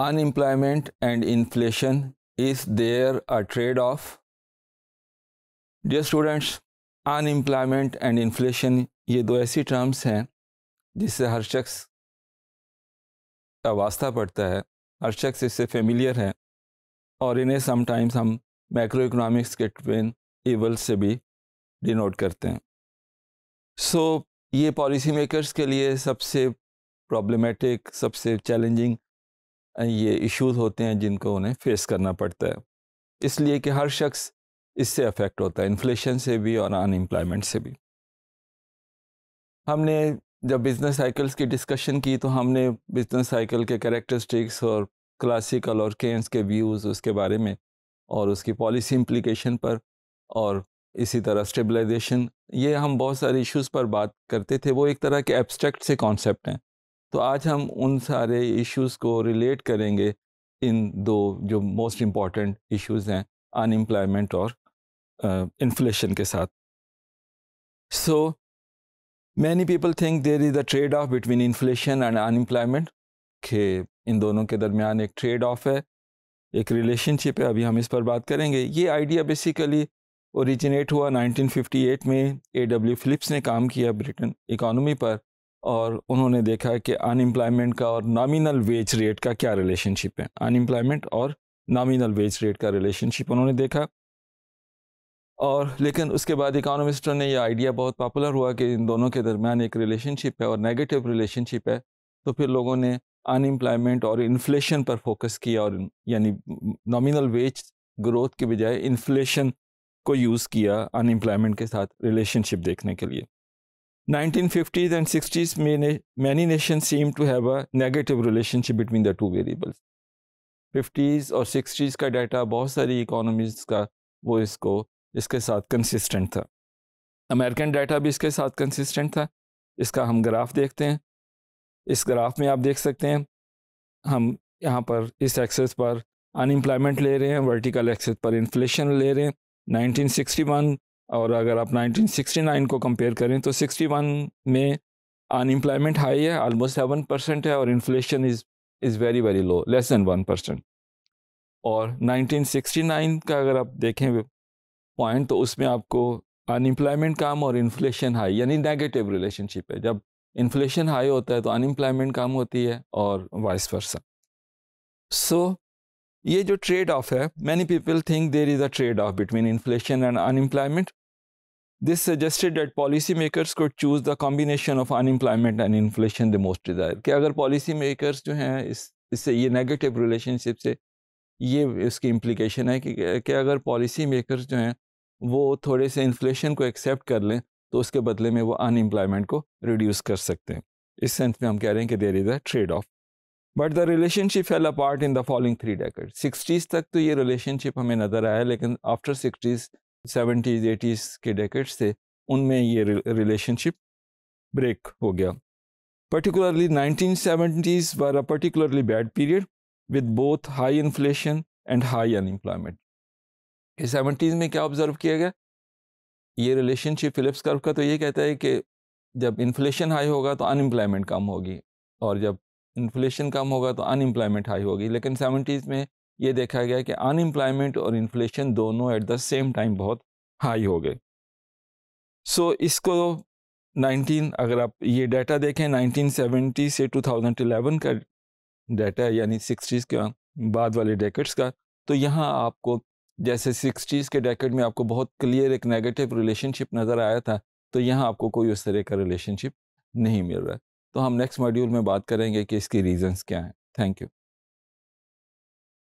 Unemployment and inflation is there a trade off dear students unemployment and inflation ये दो ऐसी terms हैं जिससे हर शख्स का वास्ता पड़ता है हर शख्स इससे फेमिलियर है और इन्हें समटाइम्स हम मैक्रो इकोनॉमिक्स के ट्विन इवल से भी डिनोट करते हैं सो so, ये पॉलिसी मेकर्स के लिए सबसे प्रॉब्लमेटिक सबसे चैलेंजिंग ये इश्यूज होते हैं जिनको उन्हें फेस करना पड़ता है इसलिए कि हर शख्स इससे अफेक्ट होता है इन्फ्लेशन से भी और अनएम्प्लॉयमेंट से भी हमने जब बिज़नेस साइकिल्स की डिस्कशन की तो हमने बिज़नेस साइकिल के करेक्टरिस्टिक्स और क्लासिकल और केन्स के व्यूज़ उसके बारे में और उसकी पॉलिसी इम्प्लीकेशन पर और इसी तरह स्टेबलाइजेशन ये हम बहुत सारे इश्यूज़ पर बात करते थे वो एक तरह के एब्स्ट्रैक्ट से कॉन्सेप्ट हैं तो आज हम उन सारे इश्यूज़ को रिलेट करेंगे इन दो जो मोस्ट इम्पॉर्टेंट इश्यूज़ हैं अनएम्प्लॉयमेंट और इन्फ्लेशन uh, के साथ so many people think there is a trade off between inflation and unemployment के इन दोनों के दरमियान एक ट्रेड ऑफ है एक रिलेशनशिप है अभी हम इस पर बात करेंगे ये आइडिया बेसिकली ओरिजिनेट हुआ 1958 में ए डब्ल्यू फिलिप्स ने काम किया ब्रिटेन इकॉनमी पर और उन्होंने देखा कि अनएम्प्लॉयमेंट का और नॉमिनल वेज रेट का क्या रिलेशनशिप है अनएम्प्लॉयमेंट और नामिनल वेज रेट का रिलेशनशिप उन्होंने देखा और लेकिन उसके बाद इकोनॉमिस्टों ने यह आइडिया बहुत पॉपुलर हुआ कि इन दोनों के दरमियान एक रिलेशनशिप है और नेगेटिव रिलेशनशिप है तो फिर लोगों ने अनएम्प्लॉयमेंट और इन्फ्लेशन पर फोकस किया और यानी नॉमिनल वेज ग्रोथ के बजाय इन्फ्लेशन को यूज़ किया अनएम्प्लॉयमेंट के साथ रिलेशनशिप देखने के लिए 1950s and 60s, many, many nations seem to have a negative relationship between the two variables. 50s और 60s का डाटा बहुत सारी इकोनॉमीज का वो इसको इसके साथ कंसिस्टेंट था अमेरिकन डाटा भी इसके साथ कंसिस्टेंट था इसका हम ग्राफ देखते हैं इस ग्राफ में आप देख सकते हैं हम यहाँ पर इस एक्सेस पर अनएम्प्लॉयमेंट ले रहे हैं वर्टिकल एक्सेस पर इन्फ्लेशन ले रहे हैं 1961 और अगर आप 1969 को कंपेयर करें तो 61 में अनएम्प्लॉयमेंट हाई है ऑलमोस्ट सेवन परसेंट है और inflation is is very very low less than one percent और 1969 का अगर आप देखें पॉइंट तो उसमें आपको अनएम्प्लॉयमेंट कम और इन्फ्लेशन हाई यानी नेगेटिव रिलेशनशिप है जब इन्फ्लेशन हाई होता है तो अनएम्प्लॉयमेंट कम होती है और वाइस वर्सा सो ये जो ट्रेड ऑफ है many people think there is a trade off between inflation and unemployment This suggested that policymakers could choose the combination of unemployment and inflation they most desire. कि अगर policy makers जो हैं इस इससे ये negative relationship से ये इसकी इम्प्लिकेशन है कि, कि अगर पॉलिसी मेकर्स जो हैं वो थोड़े से इन्फ्लेशन को एक्सेप्ट कर लें तो उसके बदले में वो अनएम्प्लॉयमेंट को रिड्यूस कर सकते हैं इस सेंस में हम कह रहे हैं कि there is a trade off but the relationship fell apart in the following three decade sixties तक तो ये रिलेशनशिप हमें नज़र आया लेकिन आफ्टर सिक्सटीज़ सेवेंटीज़ एटीज़ के डेकेट्स थे उनमें ये रिलेशनशिप ब्रेक हो गया particularly nineteen seventies a particularly bad period with both high inflation and high unemployment. इस सेवेंटीज में क्या ऑब्जर्व किया गया ये रिलेशनशिप फिलिप्स कर्व का तो ये कहता है कि जब इन्फ्लेशन हाई होगा तो अनएम्प्लॉयमेंट कम होगी और जब इन्फ्लेशन कम होगा तो अनएम्प्लॉयमेंट हाई होगी लेकिन सेवेंटीज़ में ये देखा गया कि अनएम्प्लॉयमेंट और इन्फ्लेशन दोनों एट द सेम टाइम बहुत हाई हो गए सो so, इसको 19 अगर आप ये डाटा देखें 1970 से 2011 का डाटा यानी सिक्सटीज़ के बाद वाले डेकेट्स का तो यहाँ आपको जैसे सिक्सटीज़ के डेकेट में आपको बहुत क्लियर एक नेगेटिव रिलेशनशिप नज़र आया था तो यहाँ आपको कोई उस तरह का रिलेशनशिप नहीं मिल रहा है तो हम नेक्स्ट मॉड्यूल में बात करेंगे कि इसकी रीजंस क्या हैं थैंक यू